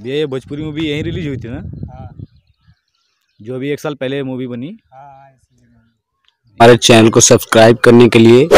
ये ये भोजपुरी मूवी यहीं रिलीज हुई थी ना हाँ। जो अभी एक साल पहले मूवी बनी हाँ, हाँ, हमारे चैनल को सब्सक्राइब करने के लिए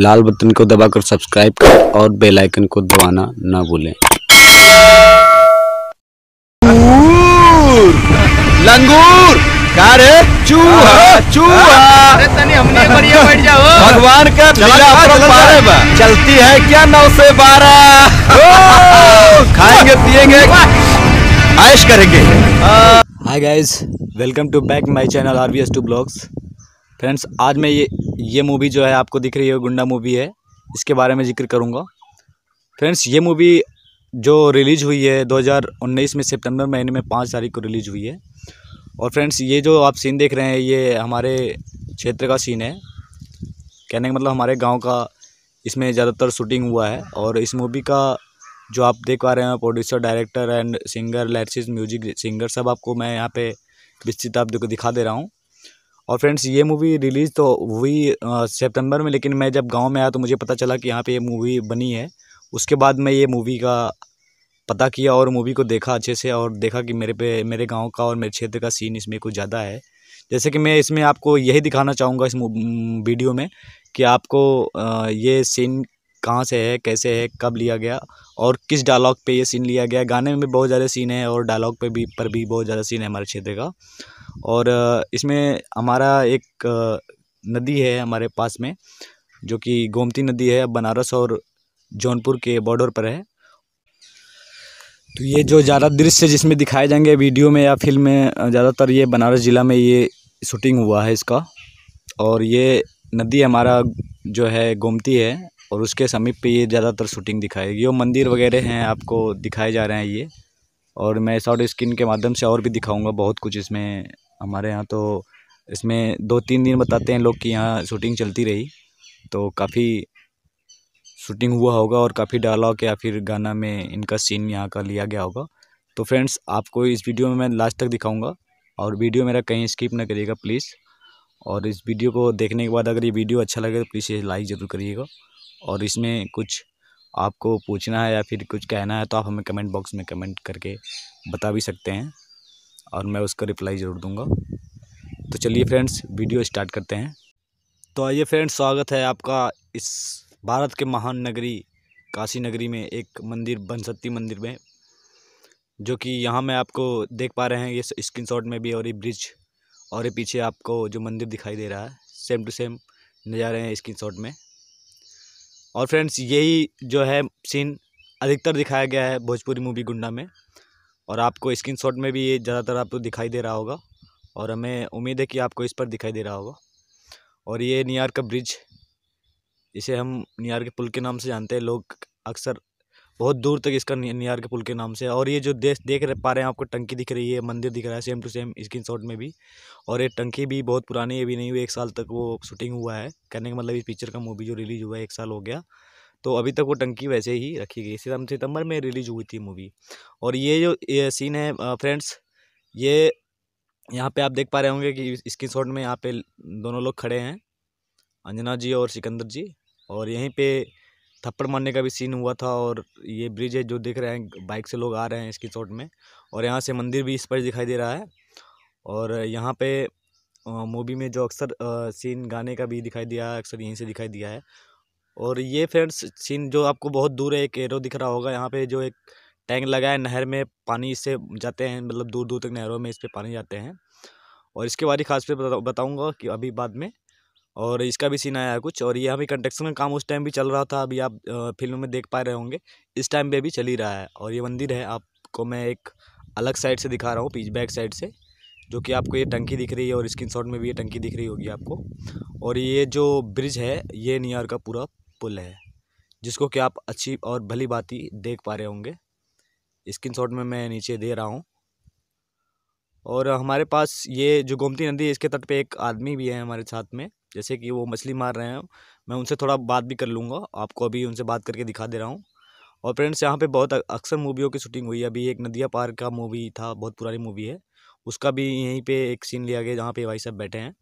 लाल बटन को दबाकर सब्सक्राइब कर और बेल आइकन को दबाना ना भूलें लंगूर हाँ। हाँ। अरे चूहा चूहा भगवान का चलती है क्या नौ से बारह खाएंगे पिएंगे आयश करेंगे hi guys welcome to back my channel R V S two blogs friends आज मैं ये ये मूवी जो है आपको दिख रही है गुंडा मूवी है इसके बारे में जिक्र करूँगा फ्रेंड्स ये मूवी जो रिलीज़ हुई है 2019 में सितंबर महीने में पाँच तारीख को रिलीज़ हुई है और फ्रेंड्स ये जो आप सीन देख रहे हैं ये हमारे क्षेत्र का सीन है कहने का मतलब हमारे गांव का इसमें ज़्यादातर शूटिंग हुआ है और इस मूवी का जो आप देख पा रहे हैं producer director and singer lyricist music singer सब आपको मैं यहाँ पे विस्तृत आप दिखा दे रहा हूँ और फ्रेंड्स ये मूवी रिलीज़ तो हुई सितंबर में लेकिन मैं जब गांव में आया तो मुझे पता चला कि यहाँ पे ये मूवी बनी है उसके बाद मैं ये मूवी का पता किया और मूवी को देखा अच्छे से और देखा कि मेरे पे मेरे गांव का और मेरे क्षेत्र का सीन इसमें कुछ ज़्यादा है जैसे कि मैं इसमें आपको यही दिखाना चाहूँगा इस वीडियो mm, में कि आपको ये सीन कहाँ से है कैसे है कब लिया गया और किस डायलॉग पे ये सीन लिया गया गाने में भी बहुत ज़्यादा सीन है और डायलॉग पे भी पर भी बहुत ज़्यादा सीन है हमारे क्षेत्र का और इसमें हमारा एक नदी है हमारे पास में जो कि गोमती नदी है बनारस और जौनपुर के बॉर्डर पर है तो ये जो ज़्यादा दृश्य जिसमें दिखाए जाएंगे वीडियो में या फिल्म में ज़्यादातर ये बनारस ज़िला में ये शूटिंग हुआ है इसका और ये नदी हमारा जो है गोमती है और उसके समीप पे ये ज़्यादातर शूटिंग दिखाएगी और मंदिर वगैरह हैं आपको दिखाए जा रहे हैं ये और मैं शॉर्ट स्क्रीन के माध्यम से और भी दिखाऊँगा बहुत कुछ इसमें हमारे यहाँ तो इसमें दो तीन दिन बताते हैं लोग कि यहाँ शूटिंग चलती रही तो काफ़ी शूटिंग हुआ होगा और काफ़ी डायलॉग या फिर गाना में इनका सीन यहाँ का लिया गया होगा तो फ्रेंड्स आपको इस वीडियो में मैं लास्ट तक दिखाऊंगा और वीडियो मेरा कहीं स्किप ना करिएगा प्लीज़ और इस वीडियो को देखने के बाद अगर ये वीडियो अच्छा लगे तो प्लीज़ ये लाइक ज़रूर करिएगा और इसमें कुछ आपको पूछना है या फिर कुछ कहना है तो आप हमें कमेंट बॉक्स में कमेंट करके बता भी सकते हैं और मैं उसका रिप्लाई ज़रूर दूँगा तो चलिए फ्रेंड्स वीडियो स्टार्ट करते हैं तो आइए फ्रेंड्स स्वागत है आपका इस भारत के महान नगरी काशी नगरी में एक मंदिर बनसती मंदिर में जो कि यहाँ मैं आपको देख पा रहे हैं ये शॉट में भी और ये ब्रिज और ये पीछे आपको जो मंदिर दिखाई दे रहा है सेम टू सेम नज़ारे हैं शॉट में और फ्रेंड्स यही जो है सीन अधिकतर दिखाया गया है भोजपुरी मूवी गुंडा में और आपको शॉट में भी ये ज़्यादातर आपको दिखाई दे रहा होगा और हमें उम्मीद है कि आपको इस पर दिखाई दे रहा होगा और ये न्यूयॉर्क का ब्रिज इसे हम नियार के पुल के नाम से जानते हैं लोग अक्सर बहुत दूर तक इसका नियार के पुल के नाम से और ये जो देश देख रहे पा रहे हैं आपको टंकी दिख रही है मंदिर दिख रहा है same to same screenshot में भी और ये टंकी भी बहुत पुरानी है भी नहीं हुई एक साल तक वो शूटिंग हुआ है कहने का मतलब इस पिक्चर का मूवी जो रिलीज हुआ है एक साल हो गया तो अभी तक वो टंकी वैसे ही रखी गई सितंबर में रिलीज हुई थी मूवी और ये जो ये सीन है फ्रेंड्स ये यहाँ पर आप देख पा रहे होंगे कि स्क्रीन शॉट में यहाँ पे दोनों लोग खड़े हैं अंजना जी और सिकंदर जी और यहीं पर थप्पड़ मारने का भी सीन हुआ था और ये ब्रिज है जो दिख रहे हैं बाइक से लोग आ रहे हैं इसकी चोट में और यहाँ से मंदिर भी स्पष्ट दिखाई दे रहा है और यहाँ पे मूवी में जो अक्सर सीन गाने का भी दिखाई दिया है अक्सर यहीं से दिखाई दिया है और ये फ्रेंड्स सीन जो आपको बहुत दूर है एक एरो दिख रहा होगा यहाँ पे जो एक टैंक लगा है नहर में पानी इससे जाते हैं मतलब दूर दूर तक नहरों में इस पर पानी जाते हैं और इसके बारे खास पे बताऊँगा कि अभी बाद में और इसका भी सीन आया है कुछ और ये अभी कंस्ट्रक्शन का काम उस टाइम भी चल रहा था अभी आप फिल्म में देख पा रहे होंगे इस टाइम पे भी चल ही रहा है और ये मंदिर है आपको मैं एक अलग साइड से दिखा रहा हूँ पीच बैक साइड से जो कि आपको ये टंकी दिख रही है और स्क्रीन शॉट में भी ये टंकी दिख रही होगी आपको और ये जो ब्रिज है ये नियर का पूरा पुल है जिसको कि आप अच्छी और भली बात ही देख पा रहे होंगे स्क्रीन शॉट में मैं नीचे दे रहा हूँ और हमारे पास ये जो गोमती नदी है इसके तट पे एक आदमी भी है हमारे साथ में जैसे कि वो मछली मार रहे हैं मैं उनसे थोड़ा बात भी कर लूँगा आपको अभी उनसे बात करके दिखा दे रहा हूँ और फ्रेंड्स यहाँ पे बहुत अक्सर मूवियों की शूटिंग हुई है अभी एक नदिया पार का मूवी था बहुत पुरानी मूवी है उसका भी यहीं पर एक सीन लिया गया जहाँ पर भाई साहब बैठे हैं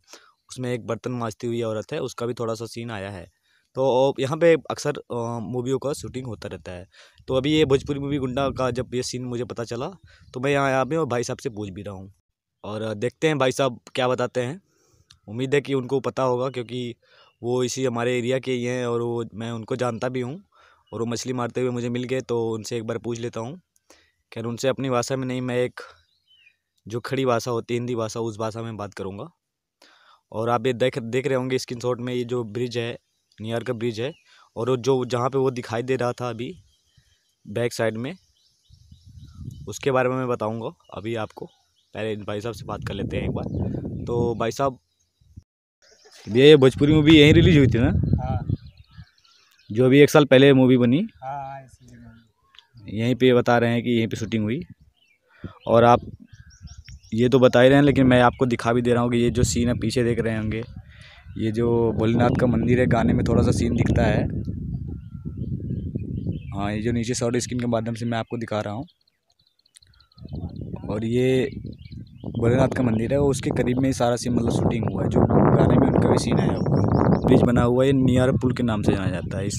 उसमें एक बर्तन माँजती हुई औरत है उसका भी थोड़ा सा सीन आया है तो यहाँ पे अक्सर मूवियों का शूटिंग होता रहता है तो अभी ये भोजपुरी मूवी गुंडा का जब ये सीन मुझे पता चला तो मैं यहाँ आया और भाई साहब से पूछ भी रहा हूँ और देखते हैं भाई साहब क्या बताते हैं उम्मीद है कि उनको पता होगा क्योंकि वो इसी हमारे एरिया के ही हैं और वो मैं उनको जानता भी हूँ और वो मछली मारते हुए मुझे मिल गए तो उनसे एक बार पूछ लेता हूँ खैर उनसे अपनी भाषा में नहीं मैं एक जो खड़ी भाषा होती है हिंदी भाषा उस भाषा में बात करूँगा और आप ये देख देख रहे होंगे स्क्रीन शॉट में ये जो ब्रिज है नियर का ब्रिज है और वो जो जहाँ पे वो दिखाई दे रहा था अभी बैक साइड में उसके बारे में मैं बताऊँगा अभी आपको पहले भाई साहब से बात कर लेते हैं एक बार तो भाई साहब भैया ये भोजपुरी मूवी यहीं रिलीज हुई थी ना हाँ। जो अभी एक साल पहले मूवी बनी हाँ, हाँ यहीं पे बता रहे हैं कि यहीं पे शूटिंग हुई और आप ये तो बता ही रहे हैं लेकिन मैं आपको दिखा भी दे रहा हूँ कि ये जो सीन है पीछे देख रहे होंगे ये जो भोलेनाथ का मंदिर है गाने में थोड़ा सा सीन दिखता है हाँ ये जो नीचे शॉर्ट स्क्रीन के माध्यम से मैं आपको दिखा रहा हूँ और ये भोलेनाथ का मंदिर है और उसके करीब में सारा सीन मतलब शूटिंग हुआ है जो गाने में उनका भी सीन आया है ब्रिज बना हुआ है नियर पुल के नाम से जाना जाता है इस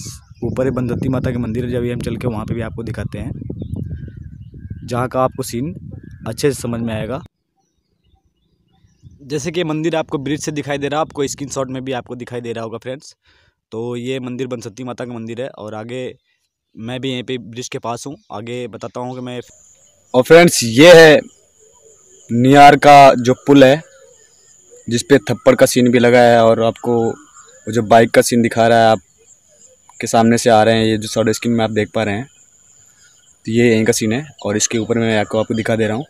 ऊपर ही बंदत्ती माता के मंदिर है जब हम चल के वहाँ पर भी आपको दिखाते हैं जहाँ का आपको सीन अच्छे से समझ में आएगा जैसे कि मंदिर आपको ब्रिज से दिखाई दे रहा है आपको स्क्रीनशॉट में भी आपको दिखाई दे रहा होगा फ्रेंड्स तो ये मंदिर बनसती माता का मंदिर है और आगे मैं भी यहीं पे ब्रिज के पास हूँ आगे बताता हूँ कि मैं और फ्रेंड्स ये है नियार का जो पुल है जिस पे थप्पड़ का सीन भी लगा है और आपको जो बाइक का सीन दिखा रहा है आप के सामने से आ रहे हैं ये जो शॉर्ट स्क्रीन में आप देख पा रहे हैं तो ये यहीं का सीन है और इसके ऊपर मैं आपको आपको दिखा दे रहा हूँ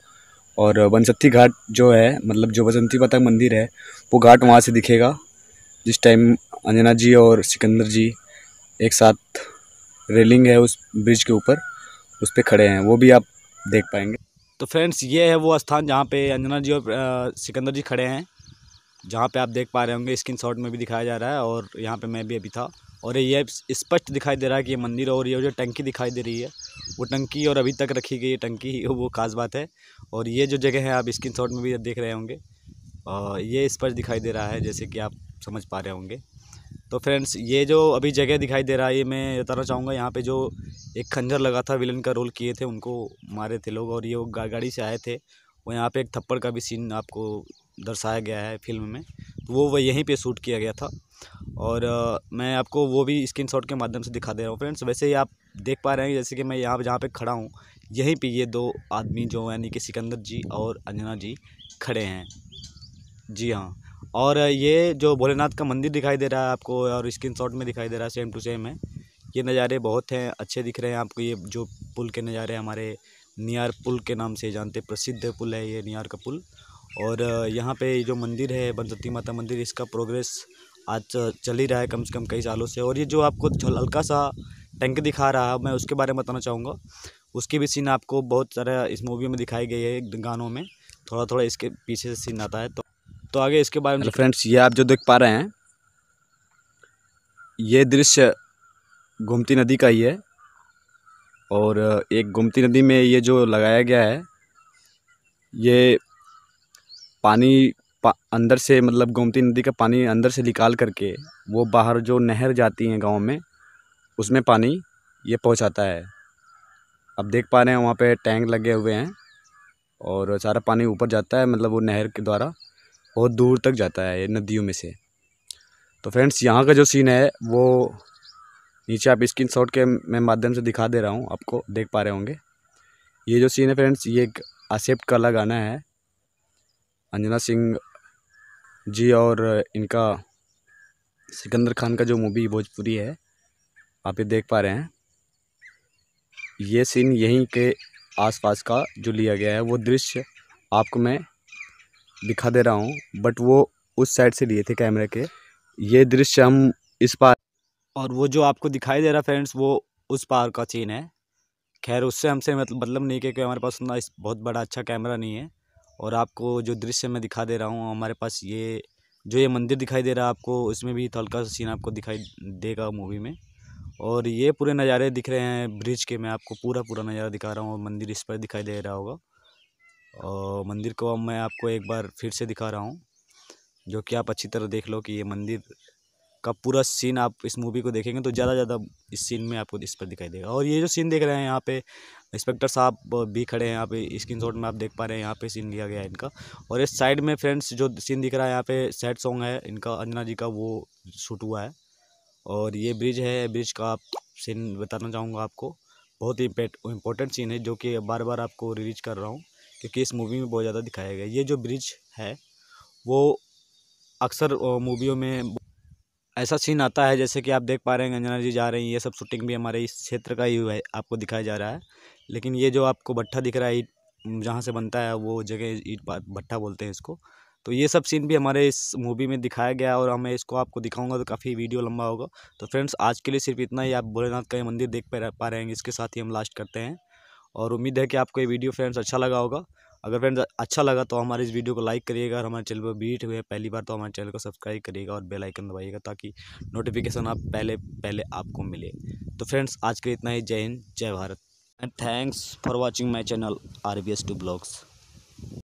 और बनसत्ती घाट जो है मतलब जो बसंती माता मंदिर है वो घाट वहाँ से दिखेगा जिस टाइम अंजना जी और सिकंदर जी एक साथ रेलिंग है उस ब्रिज के ऊपर उस पर खड़े हैं वो भी आप देख पाएंगे तो फ्रेंड्स ये है वो स्थान जहाँ पे अंजना जी और सिकंदर जी खड़े हैं जहाँ पे आप देख पा रहे होंगे स्क्रीन शॉट में भी दिखाया जा रहा है और यहाँ पे मैं भी अभी था और ये स्पष्ट दिखाई दे रहा है कि ये मंदिर और ये जो टंकी दिखाई दे रही है वो टंकी और अभी तक रखी गई टंकी टंकी वो खास बात है और ये जो जगह है आप स्क्रीन शॉट में भी देख रहे होंगे और ये स्पष्ट दिखाई दे रहा है जैसे कि आप समझ पा रहे होंगे तो फ्रेंड्स ये जो अभी जगह दिखाई दे रहा है ये मैं बताना चाहूँगा यहाँ पे जो एक खंजर लगा था विलन का रोल किए थे उनको मारे थे लोग और ये वो गा, गाड़ी से आए थे वो यहाँ पे एक थप्पड़ का भी सीन आपको दर्शाया गया है फिल्म में तो वो वह यहीं पे शूट किया गया था और मैं आपको वो भी शॉट के माध्यम से दिखा दे रहा हूँ फ्रेंड्स वैसे ही आप देख पा रहे हैं जैसे कि मैं यहाँ जहाँ पर खड़ा हूँ यहीं पर ये दो आदमी जो यानी कि सिकंदर जी और अंजना जी खड़े हैं जी हाँ और ये जो भोलेनाथ का मंदिर दिखाई दे रहा है आपको और स्क्रीन शॉट में दिखाई दे रहा है सेम टू सेम है ये नज़ारे बहुत हैं अच्छे दिख रहे हैं आपको ये जो पुल के नज़ारे हमारे नियार पुल के नाम से जानते प्रसिद्ध पुल है ये नियार का पुल और यहाँ पे जो मंदिर है बनसती माता मंदिर इसका प्रोग्रेस आज चल ही रहा है कम से कम कई सालों से और ये जो आपको हल्का सा टैंक दिखा रहा है मैं उसके बारे में बताना चाहूँगा उसकी भी सीन आपको बहुत सारा इस मूवी में दिखाई गई है गानों में थोड़ा थोड़ा इसके पीछे से सीन आता है तो तो आगे इसके बारे में फ्रेंड्स ये आप जो देख पा रहे हैं ये दृश्य गोमती नदी का ही है और एक गोमती नदी में ये जो लगाया गया है ये पानी अंदर से मतलब गोमती नदी का पानी अंदर से निकाल करके वो बाहर जो नहर जाती हैं गाँव में उसमें पानी ये पहुँचाता है आप देख पा रहे हैं वहाँ पे टैंक लगे हुए हैं और सारा पानी ऊपर जाता है मतलब वो नहर के द्वारा बहुत दूर तक जाता है ये नदियों में से तो फ्रेंड्स यहाँ का जो सीन है वो नीचे आप स्क्रीन शॉट के मैं माध्यम से दिखा दे रहा हूँ आपको देख पा रहे होंगे ये जो सीन है फ्रेंड्स ये एक आसेप्ट कला गाना है अंजना सिंह जी और इनका सिकंदर खान का जो मूवी भोजपुरी है आप ये देख पा रहे हैं ये सीन यहीं के आसपास का जो लिया गया है वो दृश्य आपको मैं दिखा दे रहा हूँ बट वो उस साइड से लिए थे कैमरे के ये दृश्य हम इस पार और वो जो आपको दिखाई दे रहा फ्रेंड्स वो उस पार का सीन है खैर उससे हमसे मतलब मतलब नहीं कि हमारे पास उतना बहुत बड़ा अच्छा कैमरा नहीं है और आपको जो दृश्य मैं दिखा दे रहा हूँ हमारे पास ये जो ये मंदिर दिखाई दे रहा है आपको उसमें भी हल्का सा सीन आपको दिखाई देगा मूवी में और ये पूरे नज़ारे दिख रहे हैं ब्रिज के मैं आपको पूरा पूरा नज़ारा दिखा रहा हूँ मंदिर इस पर दिखाई दे रहा होगा और मंदिर को अब मैं आपको एक बार फिर से दिखा रहा हूँ जो कि आप अच्छी तरह देख लो कि ये मंदिर का पूरा सीन आप इस मूवी को देखेंगे तो ज़्यादा ज़्यादा इस सीन में आपको इस पर दिखाई देगा और ये जो सीन देख रहे हैं यहाँ पे इंस्पेक्टर साहब भी खड़े हैं यहाँ पे स्क्रीन शॉट में आप देख पा रहे हैं यहाँ पे सीन लिया गया है इनका और इस साइड में फ्रेंड्स जो सीन दिख रहा है यहाँ पे सैड सॉन्ग है इनका अंजना जी का वो शूट हुआ है और ये ब्रिज है ब्रिज का आप सीन बताना चाहूँगा आपको बहुत ही इंपॉर्टेंट सीन है जो कि बार बार आपको रिलीज कर रहा हूँ क्योंकि इस मूवी में बहुत ज़्यादा दिखाया गया ये जो ब्रिज है वो अक्सर मूवियों में ऐसा सीन आता है जैसे कि आप देख पा रहे हैं अंजना जी जा रही हैं ये सब शूटिंग भी हमारे इस क्षेत्र का ही हुआ है आपको दिखाया जा रहा है लेकिन ये जो आपको भट्ठा दिख रहा है ईट जहाँ से बनता है वो जगह ईट भट्ठा बोलते हैं इसको तो ये सब सीन भी हमारे इस मूवी में दिखाया गया और हमें इसको आपको दिखाऊंगा तो काफ़ी वीडियो लंबा होगा तो फ्रेंड्स आज के लिए सिर्फ इतना ही आप भोलेनाथ का ये मंदिर देख पा रहे हैं इसके साथ ही हम लास्ट करते हैं और उम्मीद है कि आपको ये वीडियो फ्रेंड्स अच्छा लगा होगा अगर फ्रेंड्स अच्छा लगा तो हमारे इस वीडियो को लाइक करिएगा और हमारे चैनल पर बीट हुए पहली बार तो हमारे चैनल को सब्सक्राइब करिएगा और बेल आइकन दबाइएगा ताकि नोटिफिकेशन आप पहले पहले आपको मिले तो फ्रेंड्स आज के लिए इतना ही जय हिंद जय Bharat and thanks for watching my channel R B S two blogs